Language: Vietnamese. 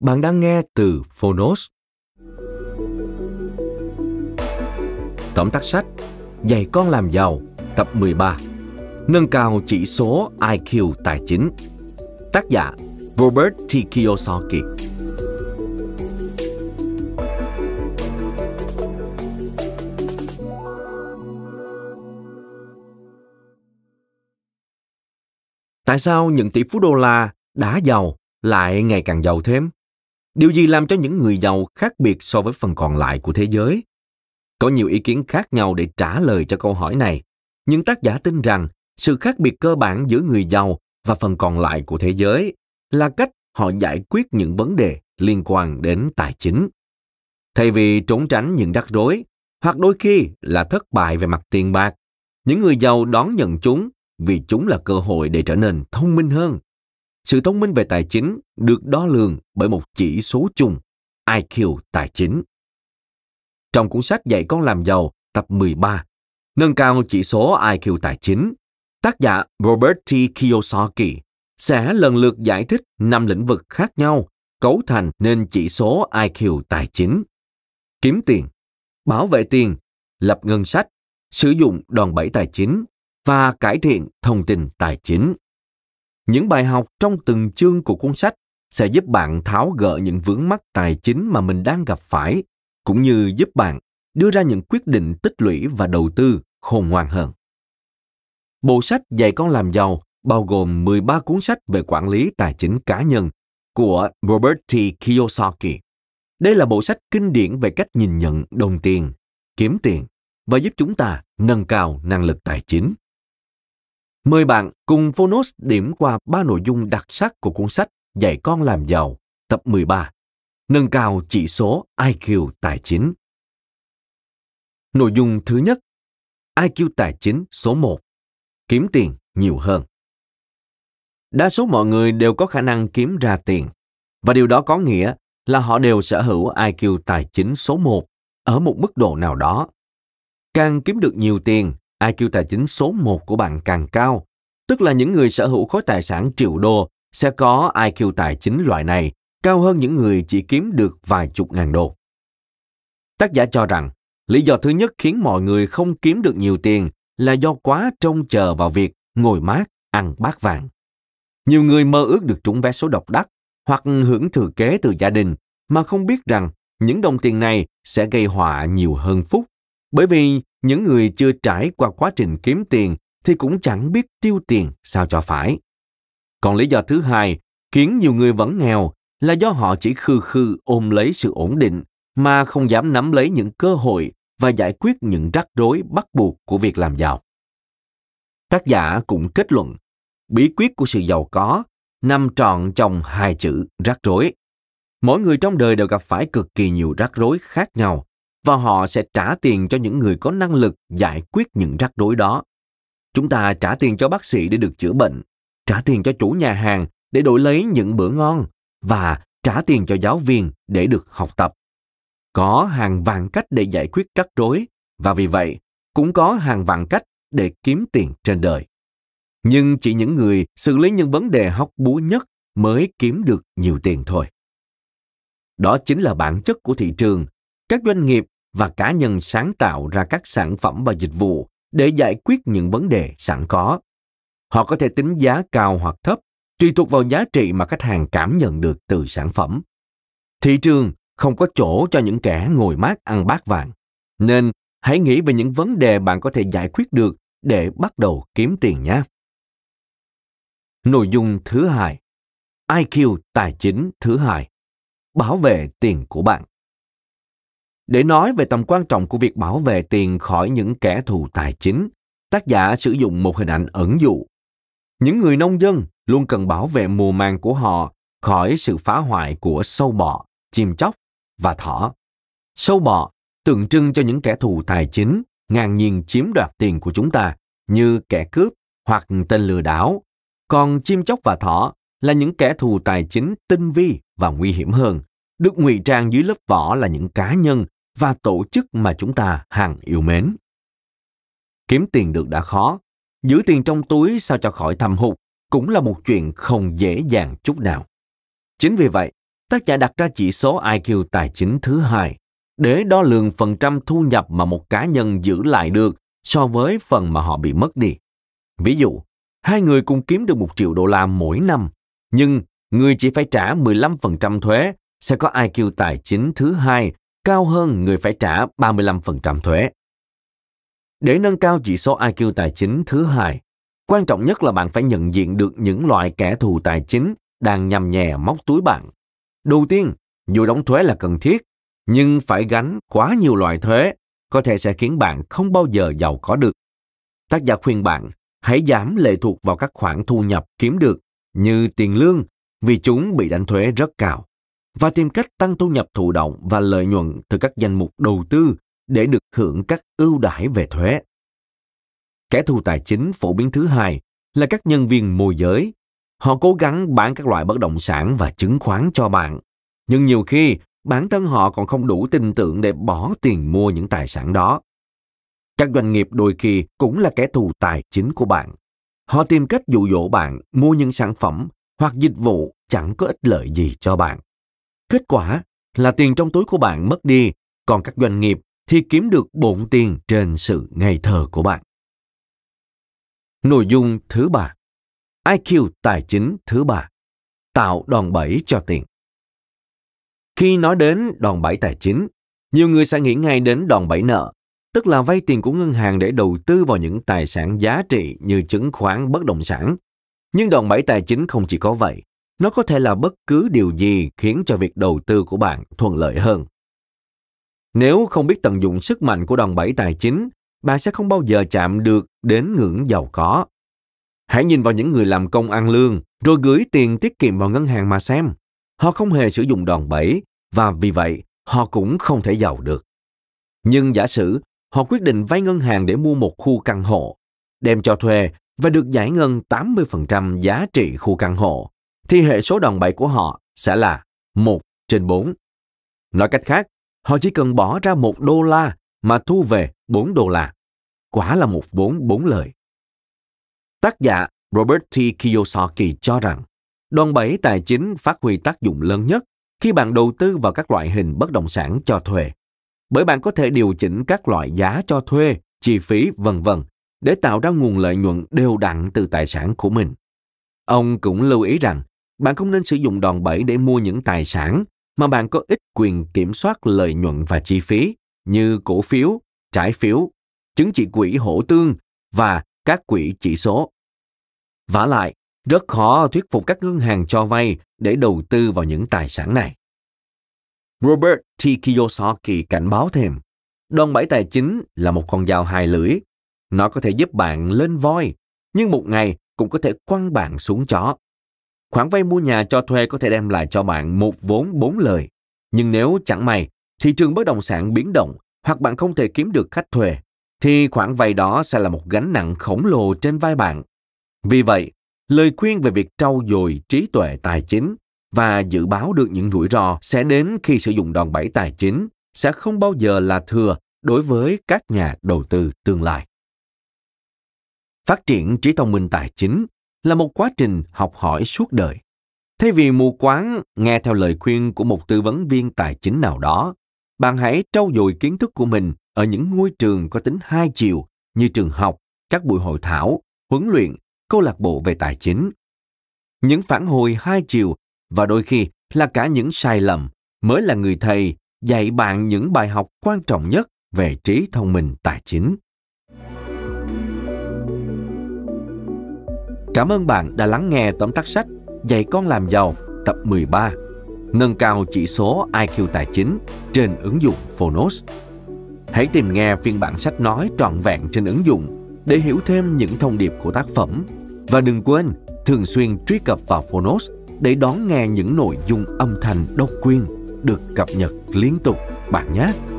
Bạn đang nghe từ Phonos. Tóm tắt sách Dạy con làm giàu tập 13 Nâng cao chỉ số IQ tài chính Tác giả Robert T. Kiyosaki Tại sao những tỷ phú đô la đã giàu lại ngày càng giàu thêm? Điều gì làm cho những người giàu khác biệt so với phần còn lại của thế giới? Có nhiều ý kiến khác nhau để trả lời cho câu hỏi này, nhưng tác giả tin rằng sự khác biệt cơ bản giữa người giàu và phần còn lại của thế giới là cách họ giải quyết những vấn đề liên quan đến tài chính. Thay vì trốn tránh những rắc rối, hoặc đôi khi là thất bại về mặt tiền bạc, những người giàu đón nhận chúng vì chúng là cơ hội để trở nên thông minh hơn, sự thông minh về tài chính được đo lường bởi một chỉ số chung, IQ tài chính. Trong cuốn sách dạy con làm giàu tập 13, nâng cao chỉ số IQ tài chính, tác giả Robert T. Kiyosaki sẽ lần lượt giải thích năm lĩnh vực khác nhau cấu thành nên chỉ số IQ tài chính. Kiếm tiền, bảo vệ tiền, lập ngân sách, sử dụng đòn bẩy tài chính và cải thiện thông tin tài chính. Những bài học trong từng chương của cuốn sách sẽ giúp bạn tháo gỡ những vướng mắc tài chính mà mình đang gặp phải, cũng như giúp bạn đưa ra những quyết định tích lũy và đầu tư khôn ngoan hơn. Bộ sách Dạy con làm giàu bao gồm 13 cuốn sách về quản lý tài chính cá nhân của Robert T. Kiyosaki. Đây là bộ sách kinh điển về cách nhìn nhận đồng tiền, kiếm tiền và giúp chúng ta nâng cao năng lực tài chính. Mời bạn cùng Phonos điểm qua ba nội dung đặc sắc của cuốn sách Dạy con làm giàu, tập 13. Nâng cao chỉ số IQ tài chính. Nội dung thứ nhất, IQ tài chính số 1. Kiếm tiền nhiều hơn. Đa số mọi người đều có khả năng kiếm ra tiền, và điều đó có nghĩa là họ đều sở hữu IQ tài chính số 1 ở một mức độ nào đó. Càng kiếm được nhiều tiền IQ tài chính số 1 của bạn càng cao, tức là những người sở hữu khối tài sản triệu đô sẽ có IQ tài chính loại này cao hơn những người chỉ kiếm được vài chục ngàn đô. Tác giả cho rằng, lý do thứ nhất khiến mọi người không kiếm được nhiều tiền là do quá trông chờ vào việc ngồi mát, ăn bát vàng. Nhiều người mơ ước được trúng vé số độc đắc hoặc hưởng thừa kế từ gia đình mà không biết rằng những đồng tiền này sẽ gây họa nhiều hơn phúc. Bởi vì những người chưa trải qua quá trình kiếm tiền thì cũng chẳng biết tiêu tiền sao cho phải. Còn lý do thứ hai, khiến nhiều người vẫn nghèo là do họ chỉ khư khư ôm lấy sự ổn định mà không dám nắm lấy những cơ hội và giải quyết những rắc rối bắt buộc của việc làm giàu. Tác giả cũng kết luận, bí quyết của sự giàu có nằm trọn trong hai chữ rắc rối. Mỗi người trong đời đều gặp phải cực kỳ nhiều rắc rối khác nhau và họ sẽ trả tiền cho những người có năng lực giải quyết những rắc rối đó. Chúng ta trả tiền cho bác sĩ để được chữa bệnh, trả tiền cho chủ nhà hàng để đổi lấy những bữa ngon và trả tiền cho giáo viên để được học tập. Có hàng vạn cách để giải quyết rắc rối và vì vậy cũng có hàng vạn cách để kiếm tiền trên đời. Nhưng chỉ những người xử lý những vấn đề hóc búa nhất mới kiếm được nhiều tiền thôi. Đó chính là bản chất của thị trường. Các doanh nghiệp và cá nhân sáng tạo ra các sản phẩm và dịch vụ để giải quyết những vấn đề sẵn có. Họ có thể tính giá cao hoặc thấp tùy thuộc vào giá trị mà khách hàng cảm nhận được từ sản phẩm. Thị trường không có chỗ cho những kẻ ngồi mát ăn bát vàng, nên hãy nghĩ về những vấn đề bạn có thể giải quyết được để bắt đầu kiếm tiền nhé. Nội dung thứ hai, IQ tài chính thứ hai, bảo vệ tiền của bạn. Để nói về tầm quan trọng của việc bảo vệ tiền khỏi những kẻ thù tài chính, tác giả sử dụng một hình ảnh ẩn dụ. Những người nông dân luôn cần bảo vệ mùa màng của họ khỏi sự phá hoại của sâu bọ, chim chóc và thỏ. Sâu bọ tượng trưng cho những kẻ thù tài chính ngang nhiên chiếm đoạt tiền của chúng ta như kẻ cướp hoặc tên lừa đảo. Còn chim chóc và thỏ là những kẻ thù tài chính tinh vi và nguy hiểm hơn, được ngụy trang dưới lớp vỏ là những cá nhân và tổ chức mà chúng ta hằng yêu mến. Kiếm tiền được đã khó, giữ tiền trong túi sao cho khỏi thâm hụt cũng là một chuyện không dễ dàng chút nào. Chính vì vậy, tác giả đặt ra chỉ số IQ tài chính thứ hai để đo lường phần trăm thu nhập mà một cá nhân giữ lại được so với phần mà họ bị mất đi. Ví dụ, hai người cùng kiếm được một triệu đô la mỗi năm, nhưng người chỉ phải trả 15% thuế sẽ có IQ tài chính thứ hai cao hơn người phải trả 35% thuế. Để nâng cao chỉ số IQ tài chính thứ hai, quan trọng nhất là bạn phải nhận diện được những loại kẻ thù tài chính đang nhằm nhè móc túi bạn. Đầu tiên, dù đóng thuế là cần thiết, nhưng phải gánh quá nhiều loại thuế có thể sẽ khiến bạn không bao giờ giàu có được. Tác giả khuyên bạn hãy giảm lệ thuộc vào các khoản thu nhập kiếm được như tiền lương vì chúng bị đánh thuế rất cao và tìm cách tăng thu nhập thụ động và lợi nhuận từ các danh mục đầu tư để được hưởng các ưu đãi về thuế. Kẻ thù tài chính phổ biến thứ hai là các nhân viên môi giới. Họ cố gắng bán các loại bất động sản và chứng khoán cho bạn, nhưng nhiều khi bản thân họ còn không đủ tin tưởng để bỏ tiền mua những tài sản đó. Các doanh nghiệp đôi khi cũng là kẻ thù tài chính của bạn. Họ tìm cách dụ dỗ bạn mua những sản phẩm hoặc dịch vụ chẳng có ích lợi gì cho bạn. Kết quả là tiền trong túi của bạn mất đi, còn các doanh nghiệp thì kiếm được bộn tiền trên sự ngây thơ của bạn. Nội dung thứ ba IQ tài chính thứ ba Tạo đòn bẩy cho tiền Khi nói đến đòn bẩy tài chính, nhiều người sẽ nghĩ ngay đến đòn bẩy nợ, tức là vay tiền của ngân hàng để đầu tư vào những tài sản giá trị như chứng khoán, bất động sản. Nhưng đòn bẩy tài chính không chỉ có vậy, nó có thể là bất cứ điều gì khiến cho việc đầu tư của bạn thuận lợi hơn. Nếu không biết tận dụng sức mạnh của đòn bẩy tài chính, bạn sẽ không bao giờ chạm được đến ngưỡng giàu có. Hãy nhìn vào những người làm công ăn lương rồi gửi tiền tiết kiệm vào ngân hàng mà xem. Họ không hề sử dụng đòn bẩy và vì vậy họ cũng không thể giàu được. Nhưng giả sử họ quyết định vay ngân hàng để mua một khu căn hộ, đem cho thuê và được giải ngân 80% giá trị khu căn hộ, thì hệ số đòn bẩy của họ sẽ là 1 trên 4. Nói cách khác, họ chỉ cần bỏ ra 1 đô la mà thu về 4 đô la. Quả là một vốn bốn lời. Tác giả Robert T. Kiyosaki cho rằng, đòn bẩy tài chính phát huy tác dụng lớn nhất khi bạn đầu tư vào các loại hình bất động sản cho thuê. Bởi bạn có thể điều chỉnh các loại giá cho thuê, chi phí, vân vân để tạo ra nguồn lợi nhuận đều đặn từ tài sản của mình. Ông cũng lưu ý rằng bạn không nên sử dụng đòn bẩy để mua những tài sản mà bạn có ít quyền kiểm soát lợi nhuận và chi phí như cổ phiếu, trái phiếu, chứng chỉ quỹ hỗ tương và các quỹ chỉ số. Vả lại, rất khó thuyết phục các ngân hàng cho vay để đầu tư vào những tài sản này. Robert T. Kiyosaki cảnh báo thêm, đòn bẩy tài chính là một con dao hai lưỡi. Nó có thể giúp bạn lên voi, nhưng một ngày cũng có thể quăng bạn xuống chó. Khoản vay mua nhà cho thuê có thể đem lại cho bạn một vốn bốn lời. Nhưng nếu chẳng may, thị trường bất động sản biến động hoặc bạn không thể kiếm được khách thuê, thì khoản vay đó sẽ là một gánh nặng khổng lồ trên vai bạn. Vì vậy, lời khuyên về việc trau dồi trí tuệ tài chính và dự báo được những rủi ro sẽ đến khi sử dụng đòn bẩy tài chính sẽ không bao giờ là thừa đối với các nhà đầu tư tương lai. Phát triển trí thông minh tài chính là một quá trình học hỏi suốt đời. Thay vì mù quáng nghe theo lời khuyên của một tư vấn viên tài chính nào đó, bạn hãy trau dồi kiến thức của mình ở những ngôi trường có tính hai chiều như trường học, các buổi hội thảo, huấn luyện, câu lạc bộ về tài chính. Những phản hồi hai chiều và đôi khi là cả những sai lầm mới là người thầy dạy bạn những bài học quan trọng nhất về trí thông minh tài chính. Cảm ơn bạn đã lắng nghe tóm tắt sách Dạy con làm giàu tập 13 Nâng cao chỉ số IQ tài chính trên ứng dụng Phonos. Hãy tìm nghe phiên bản sách nói trọn vẹn trên ứng dụng để hiểu thêm những thông điệp của tác phẩm. Và đừng quên thường xuyên truy cập vào Phonos để đón nghe những nội dung âm thanh độc quyền được cập nhật liên tục bạn nhé.